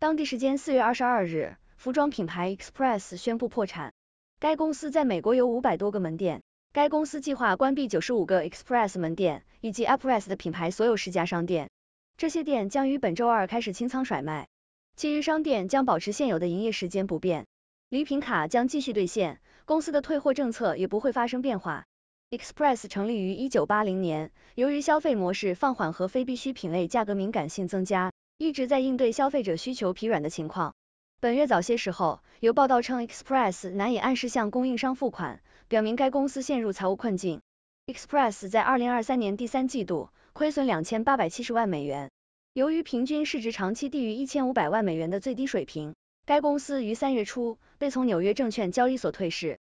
当地时间四月二十二日，服装品牌 Express 宣布破产。该公司在美国有五百多个门店。该公司计划关闭九十五个 Express 门店以及 Express 的品牌所有十家商店，这些店将于本周二开始清仓甩卖。其余商店将保持现有的营业时间不变，礼品卡将继续兑现，公司的退货政策也不会发生变化。Express 成立于一九八零年，由于消费模式放缓和非必需品类价格敏感性增加。一直在应对消费者需求疲软的情况。本月早些时候，有报道称 Express 难以按时向供应商付款，表明该公司陷入财务困境。Express 在二零二三年第三季度亏损两千八百七十万美元。由于平均市值长期低于一千五百万美元的最低水平，该公司于三月初被从纽约证券交易所退市。